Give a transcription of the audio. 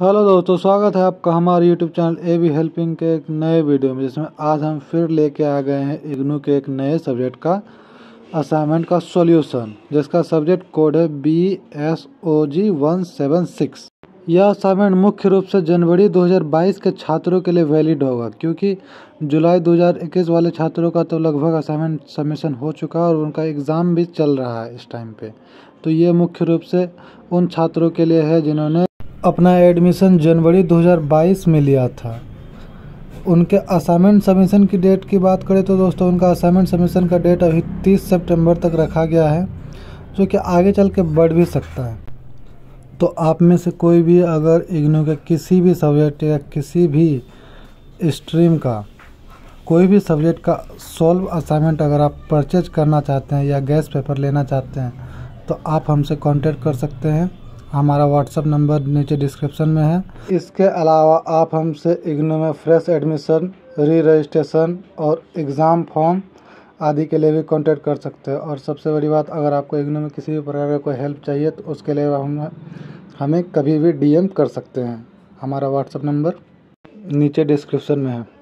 hello दोस्तों स्वागत है आपका हमारे YouTube channel A B helping के एक नए वीडियो में जिसमें आज हम फिर लेके आ गए हैं इग्नू के एक नए सब्जेक्ट का असाइनमेंट का सॉल्यूशन जिसका सब्जेक्ट कोड है B S O G one seven six यह असाइनमेंट मुख्य रूप से जनवरी 2022 के छात्रों के लिए वैलिड होगा क्योंकि जुलाई 2021 वाले छात्रों का तो लगभग असाइनमेंट सबमिशन हो चुका है और उनका एग्ज़ाम भी चल रहा है इस टाइम पे तो ये मुख्य रूप से उन छात्रों के लिए है जिन्होंने अपना एडमिशन जनवरी 2022 में लिया था उनके असाइनमेंट सबमिशन की डेट की बात करें तो दोस्तों उनका असाइनमेंट सबमिशन का डेट अभी 30 सितंबर तक रखा गया है जो कि आगे चल के बढ़ भी सकता है तो आप में से कोई भी अगर इग्नू के किसी भी सब्जेक्ट या किसी भी स्ट्रीम का कोई भी सब्जेक्ट का सॉल्व असाइनमेंट अगर आप परचेज करना चाहते हैं या गैस पेपर लेना चाहते हैं तो आप हमसे कॉन्टेक्ट कर सकते हैं हमारा व्हाट्सअप नंबर नीचे डिस्क्रिप्शन में है इसके अलावा आप हमसे इग्नू में फ्रेश एडमिशन री रजिस्ट्रेशन और एग्ज़ाम फॉर्म आदि के लिए भी कांटेक्ट कर सकते हैं और सबसे बड़ी बात अगर आपको इग्नू में किसी भी प्रकार का कोई हेल्प चाहिए तो उसके लिए हम हमें कभी भी डी कर सकते हैं हमारा व्हाट्सअप नंबर नीचे डिस्क्रिप्सन में है